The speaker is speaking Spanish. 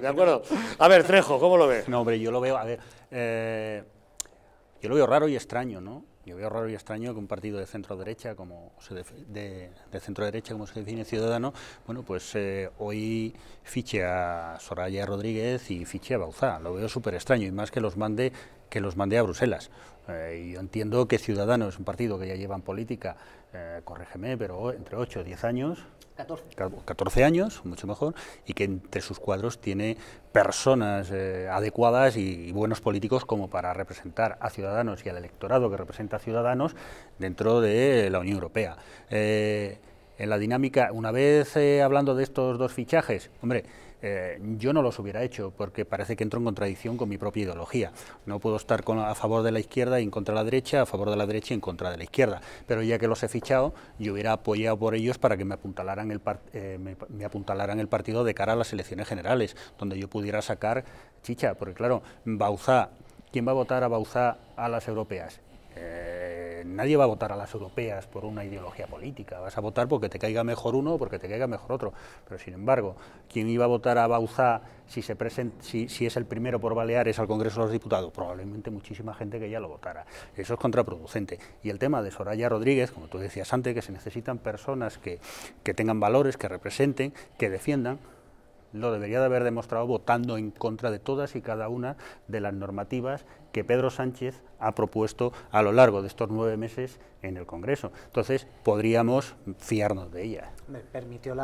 ¿De acuerdo? A ver, Trejo, ¿cómo lo ves? No, hombre, yo lo veo, a ver, eh, yo lo veo raro y extraño, ¿no? Yo veo raro y extraño que un partido de centro derecha, como se de, centro derecha, como se define Ciudadano, bueno, pues eh, hoy fiche a Soraya Rodríguez y fiche a Bauzá. Lo veo súper extraño y más que los mande que los mande a Bruselas. Eh, yo entiendo que Ciudadano es un partido que ya lleva en política, eh, corrégeme, pero entre 8 o 10 años, 14. años, mucho mejor, y que entre sus cuadros tiene personas eh, adecuadas y, buenos políticos como para representar a ciudadanos y al electorado que representa a ciudadanos dentro de la Unión Europea. Eh, en la dinámica, una vez eh, hablando de estos dos fichajes, hombre, eh, yo no los hubiera hecho porque parece que entro en contradicción con mi propia ideología. No puedo estar con, a favor de la izquierda y en contra de la derecha, a favor de la derecha y en contra de la izquierda. Pero ya que los he fichado, yo hubiera apoyado por ellos para que me apuntalaran el, eh, me, el partido de cara a las elecciones generales, donde yo pudiera sacar chicha. Porque claro, Bauzá, ¿quién va a votar a Bauzá a las europeas? nadie va a votar a las europeas por una ideología política, vas a votar porque te caiga mejor uno o porque te caiga mejor otro. Pero sin embargo, ¿quién iba a votar a Bauzá si, se si, es el primero por Baleares al Congreso de los Diputados? Probablemente muchísima gente que ya lo votara. Eso es contraproducente. Y el tema de Soraya Rodríguez, como tú decías antes, que se necesitan personas que tengan valores, que representen, que defiendan, lo debería de haber demostrado votando en contra de todas y cada una de las normativas que Pedro Sánchez ha propuesto a lo largo de estos nueve meses en el Congreso. Entonces, podríamos fiarnos de ella. Me permitió